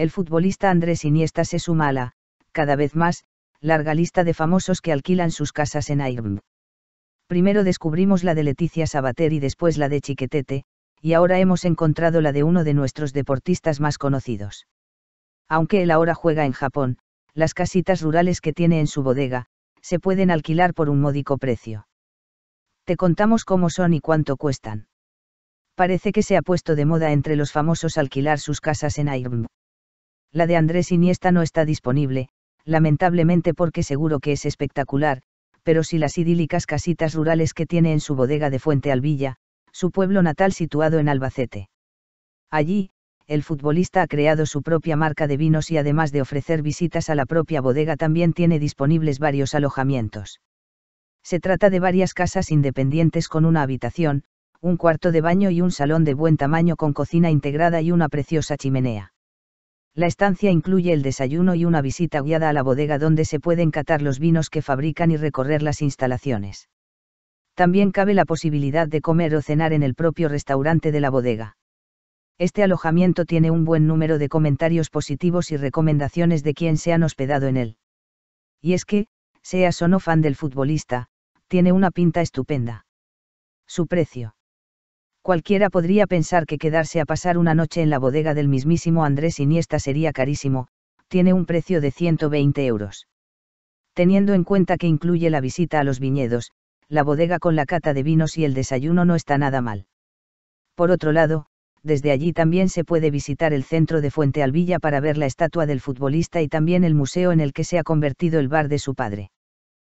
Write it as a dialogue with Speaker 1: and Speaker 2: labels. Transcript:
Speaker 1: el futbolista Andrés Iniesta se suma a la, cada vez más, larga lista de famosos que alquilan sus casas en Airbnb. Primero descubrimos la de Leticia Sabater y después la de Chiquetete, y ahora hemos encontrado la de uno de nuestros deportistas más conocidos. Aunque él ahora juega en Japón, las casitas rurales que tiene en su bodega, se pueden alquilar por un módico precio. Te contamos cómo son y cuánto cuestan. Parece que se ha puesto de moda entre los famosos alquilar sus casas en Airbnb la de Andrés Iniesta no está disponible, lamentablemente porque seguro que es espectacular, pero si las idílicas casitas rurales que tiene en su bodega de Fuente Alvilla, su pueblo natal situado en Albacete. Allí, el futbolista ha creado su propia marca de vinos y además de ofrecer visitas a la propia bodega también tiene disponibles varios alojamientos. Se trata de varias casas independientes con una habitación, un cuarto de baño y un salón de buen tamaño con cocina integrada y una preciosa chimenea. La estancia incluye el desayuno y una visita guiada a la bodega donde se pueden catar los vinos que fabrican y recorrer las instalaciones. También cabe la posibilidad de comer o cenar en el propio restaurante de la bodega. Este alojamiento tiene un buen número de comentarios positivos y recomendaciones de quien se han hospedado en él. Y es que, seas o no fan del futbolista, tiene una pinta estupenda. Su precio cualquiera podría pensar que quedarse a pasar una noche en la bodega del mismísimo Andrés Iniesta sería carísimo, tiene un precio de 120 euros. Teniendo en cuenta que incluye la visita a los viñedos, la bodega con la cata de vinos y el desayuno no está nada mal. Por otro lado, desde allí también se puede visitar el centro de Fuente Alvilla para ver la estatua del futbolista y también el museo en el que se ha convertido el bar de su padre.